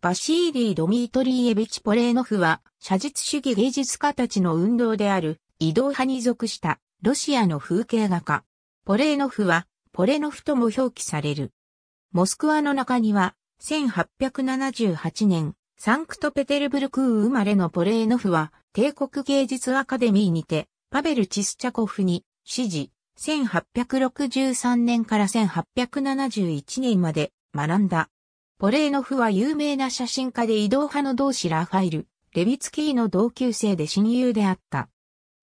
バシーリー・ドミートリーエビチ・ポレーノフは、写実主義芸術家たちの運動である、移動派に属した、ロシアの風景画家。ポレーノフは、ポレノフとも表記される。モスクワの中には、1878年、サンクトペテルブルク生まれのポレーノフは、帝国芸術アカデミーにて、パベル・チスチャコフに、指示、1863年から1871年まで学んだ。ポレーノフは有名な写真家で移動派の同志ラファイル、レビツキーの同級生で親友であった。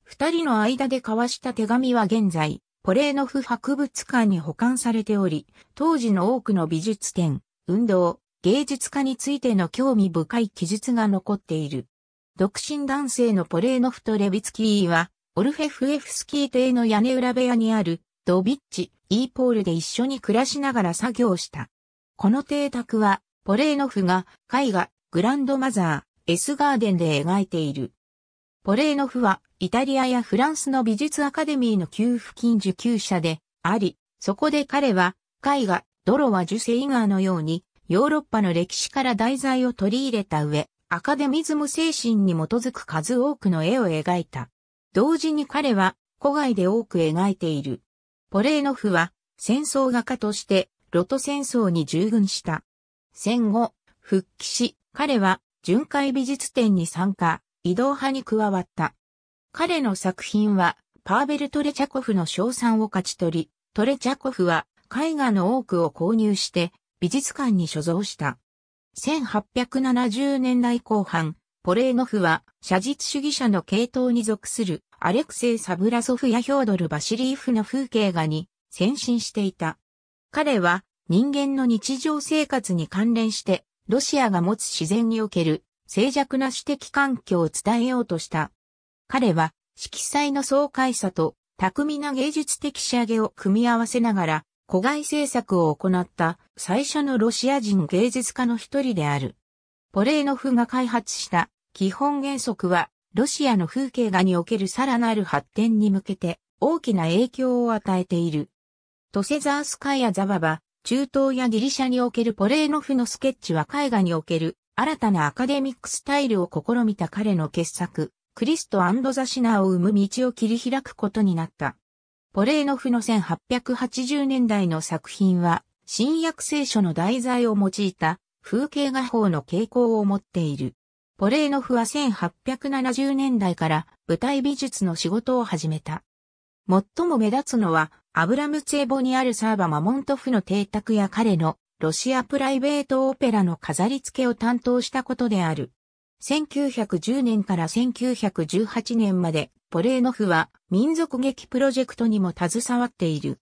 二人の間で交わした手紙は現在、ポレーノフ博物館に保管されており、当時の多くの美術展、運動、芸術家についての興味深い記述が残っている。独身男性のポレーノフとレビツキーは、オルフェフエフスキー邸の屋根裏部屋にある、ドビッチ、イーポールで一緒に暮らしながら作業した。この邸宅は、ポレーノフが絵画、グランドマザー、エスガーデンで描いている。ポレーノフは、イタリアやフランスの美術アカデミーの給付金受給者であり、そこで彼は、絵画、ドロワ・ジュセイガーのように、ヨーロッパの歴史から題材を取り入れた上、アカデミズム精神に基づく数多くの絵を描いた。同時に彼は、古外で多く描いている。ポレーノフは、戦争画家として、ロト戦争に従軍した。戦後、復帰し、彼は巡回美術展に参加、移動派に加わった。彼の作品は、パーベル・トレチャコフの賞賛を勝ち取り、トレチャコフは絵画の多くを購入して美術館に所蔵した。1870年代後半、ポレーノフは写実主義者の系統に属するアレクセイ・サブラソフやヒョードル・バシリーフの風景画に先進していた。彼は人間の日常生活に関連して、ロシアが持つ自然における静寂な指的環境を伝えようとした。彼は色彩の爽快さと巧みな芸術的仕上げを組み合わせながら、古外制作を行った最初のロシア人芸術家の一人である。ポレーノフが開発した基本原則は、ロシアの風景画におけるさらなる発展に向けて大きな影響を与えている。トセザースカア・ザババ、中東やギリシャにおけるポレーノフのスケッチは絵画における新たなアカデミックスタイルを試みた彼の傑作、クリストザシナーを生む道を切り開くことになった。ポレーノフの1880年代の作品は、新約聖書の題材を用いた風景画法の傾向を持っている。ポレーノフは1870年代から舞台美術の仕事を始めた。最も目立つのはアブラムツェボにあるサーバマモントフの邸宅や彼のロシアプライベートオペラの飾り付けを担当したことである。1910年から1918年まで、ポレーノフは民族劇プロジェクトにも携わっている。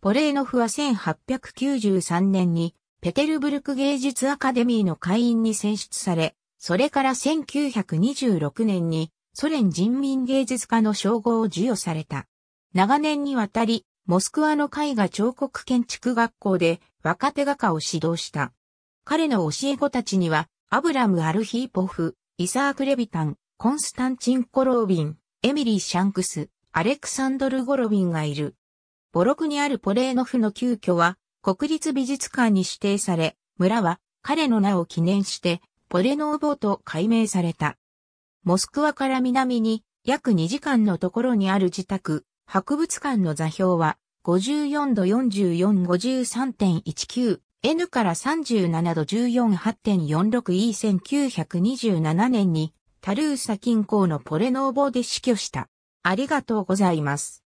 ポレーノフは1893年に、ペテルブルク芸術アカデミーの会員に選出され、それから1926年にソ連人民芸術家の称号を授与された。長年にわたり、モスクワの絵画彫刻建築学校で若手画家を指導した。彼の教え子たちには、アブラム・アルヒーポフ、イサーク・レビタン、コンスタンチン・コロービン、エミリー・シャンクス、アレクサンドル・ゴロビンがいる。ボロクにあるポレーノフの旧居は、国立美術館に指定され、村は彼の名を記念して、ポレノーボと改名された。モスクワから南に約2時間のところにある自宅、博物館の座標は54度4453.19 N から37度 148.46E1927 年にタルーサ近郊のポレノーボで死去した。ありがとうございます。